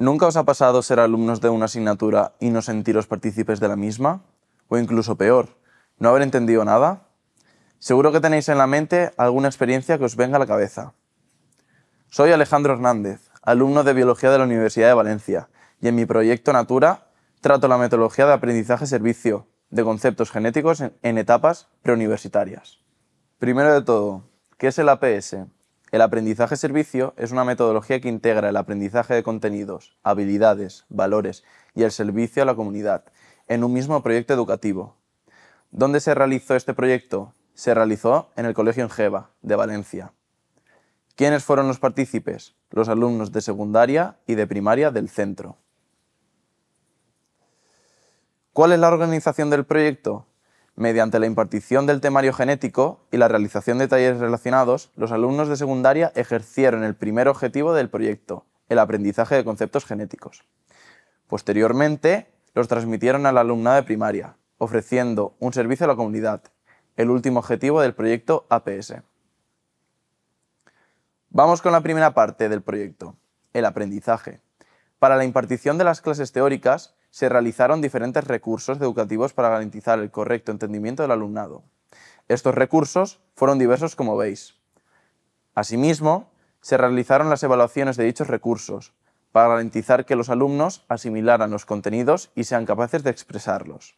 ¿Nunca os ha pasado ser alumnos de una asignatura y no sentiros partícipes de la misma? O incluso peor, no haber entendido nada? Seguro que tenéis en la mente alguna experiencia que os venga a la cabeza. Soy Alejandro Hernández, alumno de Biología de la Universidad de Valencia, y en mi proyecto Natura trato la metodología de aprendizaje-servicio de conceptos genéticos en, etapas preuniversitarias. Primero de todo, ¿qué es el APS? El aprendizaje servicio es una metodología que integra el aprendizaje de contenidos, habilidades, valores y el servicio a la comunidad en un mismo proyecto educativo. ¿Dónde se realizó este proyecto? Se realizó en el Colegio Engeva, de Valencia. ¿Quiénes fueron los partícipes? Los alumnos de secundaria y de primaria del centro. ¿Cuál es la organización del proyecto? Mediante la impartición del temario genético y la realización de talleres relacionados, los alumnos de secundaria ejercieron el primer objetivo del proyecto, el aprendizaje de conceptos genéticos. Posteriormente, los transmitieron al alumnado de primaria, ofreciendo un servicio a la comunidad, el último objetivo del proyecto APS. Vamos con la primera parte del proyecto, el aprendizaje. Para la impartición de las clases teóricas, se realizaron diferentes recursos educativos para garantizar el correcto entendimiento del alumnado. Estos recursos fueron diversos como veis. Asimismo, se realizaron las evaluaciones de dichos recursos para garantizar que los alumnos asimilaran los contenidos y sean capaces de expresarlos.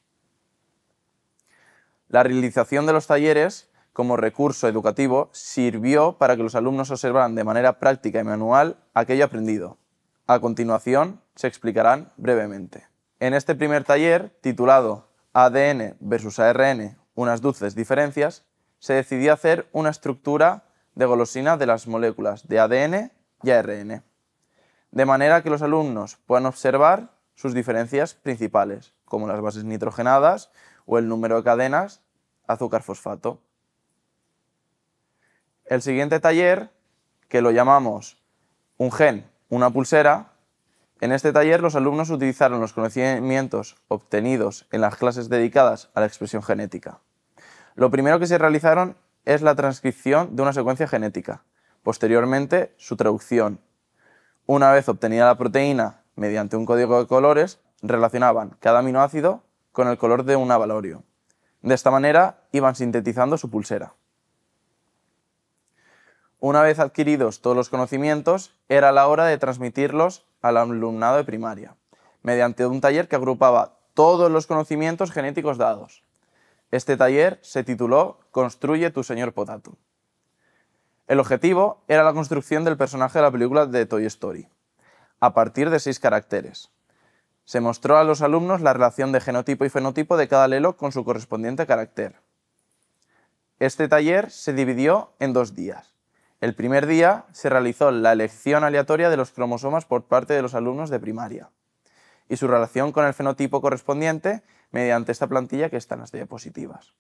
La realización de los talleres como recurso educativo sirvió para que los alumnos observaran de manera práctica y manual aquello aprendido. A continuación, se explicarán brevemente. En este primer taller, titulado ADN versus ARN, unas dulces diferencias, se decidió hacer una estructura de golosina de las moléculas de ADN y ARN, de manera que los alumnos puedan observar sus diferencias principales, como las bases nitrogenadas o el número de cadenas azúcar-fosfato. El siguiente taller, que lo llamamos un gen, una pulsera, en este taller los alumnos utilizaron los conocimientos obtenidos en las clases dedicadas a la expresión genética. Lo primero que se realizaron es la transcripción de una secuencia genética, posteriormente su traducción. Una vez obtenida la proteína mediante un código de colores, relacionaban cada aminoácido con el color de un abalorio. De esta manera iban sintetizando su pulsera. Una vez adquiridos todos los conocimientos, era la hora de transmitirlos al alumnado de primaria, mediante un taller que agrupaba todos los conocimientos genéticos dados. Este taller se tituló Construye tu señor Potato. El objetivo era la construcción del personaje de la película de Toy Story, a partir de seis caracteres. Se mostró a los alumnos la relación de genotipo y fenotipo de cada lelo con su correspondiente carácter. Este taller se dividió en dos días. El primer día se realizó la elección aleatoria de los cromosomas por parte de los alumnos de primaria y su relación con el fenotipo correspondiente mediante esta plantilla que está en las diapositivas.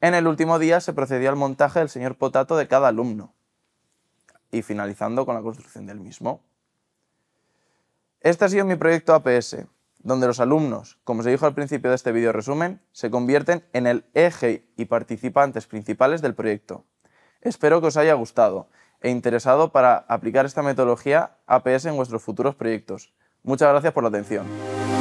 En el último día se procedió al montaje del señor potato de cada alumno y finalizando con la construcción del mismo. Este ha sido mi proyecto APS donde los alumnos, como se dijo al principio de este video resumen, se convierten en el eje y participantes principales del proyecto. Espero que os haya gustado e interesado para aplicar esta metodología APS en vuestros futuros proyectos. Muchas gracias por la atención.